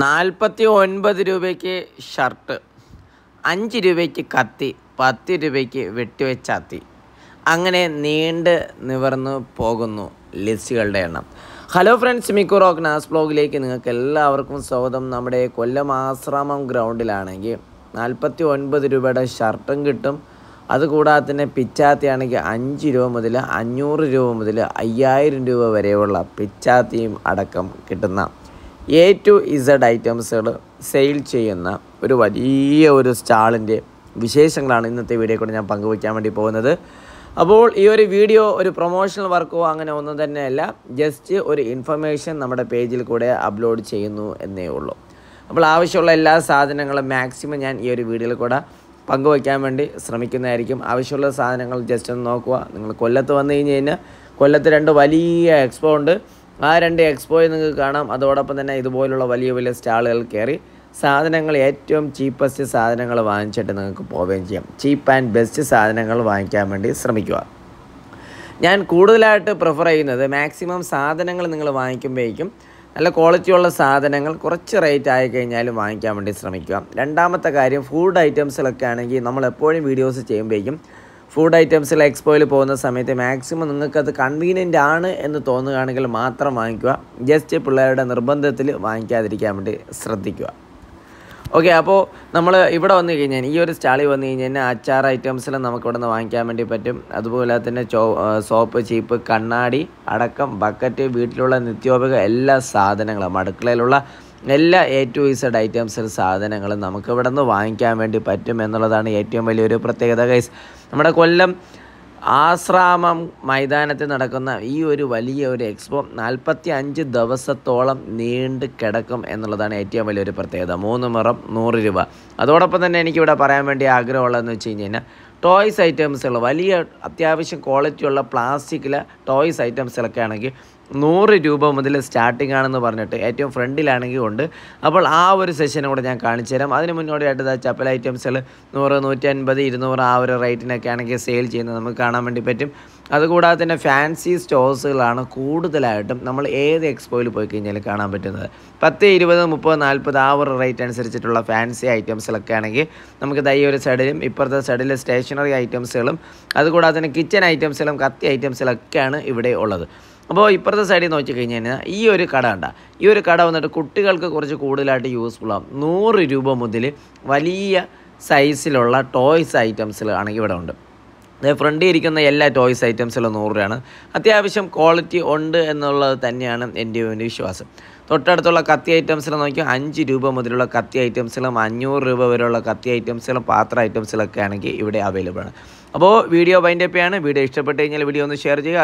നാൽപ്പത്തി ഒൻപത് രൂപയ്ക്ക് ഷർട്ട് അഞ്ച് രൂപയ്ക്ക് കത്തി പത്ത് രൂപയ്ക്ക് വെട്ടിവെച്ചാത്തി അങ്ങനെ നീണ്ട് നിവർന്നു പോകുന്നു ലിസ്റ്റുകളുടെ എണ്ണം ഹലോ ഫ്രണ്ട്സ് മിക്കുറോക്ക് നാസ് ബ്ലോഗിലേക്ക് നിങ്ങൾക്ക് എല്ലാവർക്കും സ്വാഗതം നമ്മുടെ കൊല്ലം ആശ്രമം ഗ്രൗണ്ടിലാണെങ്കിൽ നാൽപ്പത്തി ഒൻപത് രൂപയുടെ ഷർട്ടും കിട്ടും അതുകൂടാതെ തന്നെ പിച്ചാത്തിയാണെങ്കിൽ അഞ്ച് രൂപ മുതൽ അഞ്ഞൂറ് രൂപ മുതൽ അയ്യായിരം രൂപ വരെയുള്ള പിച്ചാത്തിയും അടക്കം കിട്ടുന്ന എ ടു ഇസഡ് ഐറ്റംസുകൾ സെയിൽ ചെയ്യുന്ന ഒരു വലിയ ഒരു സ്റ്റാളിൻ്റെ വിശേഷങ്ങളാണ് ഇന്നത്തെ വീഡിയോ കൂടെ ഞാൻ പങ്കുവയ്ക്കാൻ വേണ്ടി പോകുന്നത് അപ്പോൾ ഈ ഒരു വീഡിയോ ഒരു പ്രൊമോഷണൽ വർക്കോ അങ്ങനെ ഒന്നും തന്നെയല്ല ജസ്റ്റ് ഒരു ഇൻഫർമേഷൻ നമ്മുടെ പേജിൽ കൂടെ അപ്ലോഡ് ചെയ്യുന്നു എന്നേ ഉള്ളൂ അപ്പോൾ ആവശ്യമുള്ള എല്ലാ സാധനങ്ങളും മാക്സിമം ഞാൻ ഈ ഒരു വീഡിയോയിൽ കൂടെ പങ്കുവയ്ക്കാൻ വേണ്ടി ശ്രമിക്കുന്നതായിരിക്കും ആവശ്യമുള്ള സാധനങ്ങൾ ജസ്റ്റ് ഒന്ന് നോക്കുക നിങ്ങൾ കൊല്ലത്ത് വന്നു കഴിഞ്ഞ് കഴിഞ്ഞാൽ കൊല്ലത്ത് രണ്ട് വലിയ എക്സ്പോ ഉണ്ട് ആ രണ്ട് എക്സ്പോയിൽ നിങ്ങൾക്ക് കാണാം അതോടൊപ്പം തന്നെ ഇതുപോലുള്ള വലിയ വലിയ സ്റ്റാളുകൾ കയറി സാധനങ്ങൾ ഏറ്റവും ചീപ്പസ്റ്റ് സാധനങ്ങൾ വാങ്ങിച്ചിട്ട് നിങ്ങൾക്ക് പോവുകയും ചെയ്യാം ചീപ്പ് ആൻഡ് ബെസ്റ്റ് സാധനങ്ങൾ വാങ്ങിക്കാൻ വേണ്ടി ശ്രമിക്കുക ഞാൻ കൂടുതലായിട്ട് പ്രിഫർ ചെയ്യുന്നത് മാക്സിമം സാധനങ്ങൾ നിങ്ങൾ വാങ്ങിക്കുമ്പോഴേക്കും നല്ല ക്വാളിറ്റിയുള്ള സാധനങ്ങൾ കുറച്ച് റേറ്റ് ആയി വാങ്ങിക്കാൻ വേണ്ടി ശ്രമിക്കുക രണ്ടാമത്തെ കാര്യം ഫുഡ് ഐറ്റംസിലൊക്കെ ആണെങ്കിൽ നമ്മൾ എപ്പോഴും വീഡിയോസ് ചെയ്യുമ്പോഴേക്കും ഫുഡ് ഐറ്റംസിൽ എക്സ്പോയിൽ പോകുന്ന സമയത്ത് മാക്സിമം നിങ്ങൾക്കത് കൺവീനിയൻ്റ് ആണ് എന്ന് തോന്നുകയാണെങ്കിൽ മാത്രം വാങ്ങിക്കുക ജസ്റ്റ് പിള്ളേരുടെ നിർബന്ധത്തിൽ വാങ്ങിക്കാതിരിക്കാൻ വേണ്ടി ശ്രദ്ധിക്കുക ഓക്കെ അപ്പോൾ നമ്മൾ ഇവിടെ വന്നു കഴിഞ്ഞാൽ ഈ ഒരു സ്റ്റാളിൽ വന്നു കഴിഞ്ഞാൽ അച്ചാർ ഐറ്റംസിലും നമുക്ക് ഇവിടെ നിന്ന് വാങ്ങിക്കാൻ വേണ്ടി പറ്റും അതുപോലെ തന്നെ ചോ സോപ്പ് ചീപ്പ് കണ്ണാടി അടക്കം ബക്കറ്റ് വീട്ടിലുള്ള നിത്യോപയോഗ എല്ലാ സാധനങ്ങളും അടുക്കളയിലുള്ള എല്ലാ എ ടു ഇസഡ് ഐറ്റംസ് സാധനങ്ങളും നമുക്ക് ഇവിടെ നിന്ന് വാങ്ങിക്കാൻ വേണ്ടി പറ്റും എന്നുള്ളതാണ് ഏറ്റവും വലിയൊരു പ്രത്യേകത ഗൈസ് നമ്മുടെ കൊല്ലം ആശ്രാമം മൈതാനത്തിൽ നടക്കുന്ന ഈ ഒരു വലിയ ഒരു എക്സ്പോ നാൽപ്പത്തി അഞ്ച് ദിവസത്തോളം നീണ്ടു കിടക്കും എന്നുള്ളതാണ് ഏറ്റവും വലിയൊരു പ്രത്യേകത മൂന്ന് മുറം നൂറ് രൂപ അതോടൊപ്പം തന്നെ എനിക്കിവിടെ പറയാൻ വേണ്ടി ആഗ്രഹമുള്ളതെന്ന് വെച്ച് കഴിഞ്ഞ് കഴിഞ്ഞാൽ ടോയ്സ് ഐറ്റംസുകൾ വലിയ അത്യാവശ്യം ക്വാളിറ്റിയുള്ള പ്ലാസ്റ്റിക്കിലെ ടോയ്സ് ഐറ്റംസുകളൊക്കെ ആണെങ്കിൽ നൂറ് രൂപ മുതൽ സ്റ്റാർട്ടിംഗ് ആണെന്ന് പറഞ്ഞിട്ട് ഏറ്റവും ഫ്രണ്ടിലാണെങ്കിൽ ഉണ്ട് അപ്പോൾ ആ ഒരു സെഷനും കൂടെ ഞാൻ കാണിച്ചു തരാം അതിന് മുന്നോടിയായിട്ട് ചപ്പൽ ഐറ്റംസുകൾ നൂറ് നൂറ്റി അൻപത് ഇരുന്നൂറ് ആ ഒരു റേറ്റിനൊക്കെ ആണെങ്കിൽ സെയിൽ ചെയ്യുന്നത് നമുക്ക് കാണാൻ വേണ്ടി പറ്റും അതുകൂടാതെ തന്നെ ഫാൻസി സ്റ്റോഴ്സുകളാണ് കൂടുതലായിട്ടും നമ്മൾ ഏത് എക്സ്പോയിൽ പോയി കഴിഞ്ഞാൽ കാണാൻ പറ്റുന്നത് പത്ത് ഇരുപത് മുപ്പത് നാൽപ്പത് ആ ഒരു റേറ്റ് അനുസരിച്ചിട്ടുള്ള ഫാൻസി ഐറ്റംസിലൊക്കെ ആണെങ്കിൽ നമുക്ക് തൈ ഒരു സൈഡിലും ഇപ്പുറത്തെ സൈഡിൽ സ്റ്റേഷനറി ഐറ്റംസുകളും അതുകൂടാതെ തന്നെ കിച്ചൺ ഐറ്റംസിലും കത്തി ഐറ്റംസിലൊക്കെയാണ് ഇവിടെ ഉള്ളത് അപ്പോൾ ഇപ്പുറത്തെ സൈഡിൽ നിന്ന് വെച്ച് കഴിഞ്ഞ് കഴിഞ്ഞാൽ ഈ ഒരു കട കണ്ട ഈ ഒരു കട വന്നിട്ട് കുട്ടികൾക്ക് കുറച്ച് കൂടുതലായിട്ട് യൂസ്ഫുൾ ആകും നൂറ് രൂപ മുതൽ വലിയ സൈസിലുള്ള ടോയ്സ് ഐറ്റംസിൽ ആണെങ്കിൽ ഇവിടെ ഉണ്ട് ഫ്രണ്ടിൽ ഇരിക്കുന്ന എല്ലാ ടോയ്സ് ഐറ്റംസിലും നൂറ് രൂപയാണ് അത്യാവശ്യം ക്വാളിറ്റി ഉണ്ട് എന്നുള്ളത് തന്നെയാണ് എൻ്റെ എൻ്റെ വിശ്വാസം തൊട്ടടുത്തുള്ള കത്തി ഐറ്റംസിൽ നോക്കിയാൽ അഞ്ച് രൂപ മുതലുള്ള കത്തി ഐറ്റംസിലും അഞ്ഞൂറ് രൂപ വരെയുള്ള കത്തി ഐറ്റംസിലും പാത്ര ഐറ്റംസിലൊക്കെ ആണെങ്കിൽ ഇവിടെ അവൈലബിൾ ആണ് അപ്പോൾ വീഡിയോ വൈൻഡപ്പ് ആണ് വീഡിയോ ഇഷ്ടപ്പെട്ട് കഴിഞ്ഞാൽ വീഡിയോ ഒന്ന് ഷെയർ ചെയ്യുക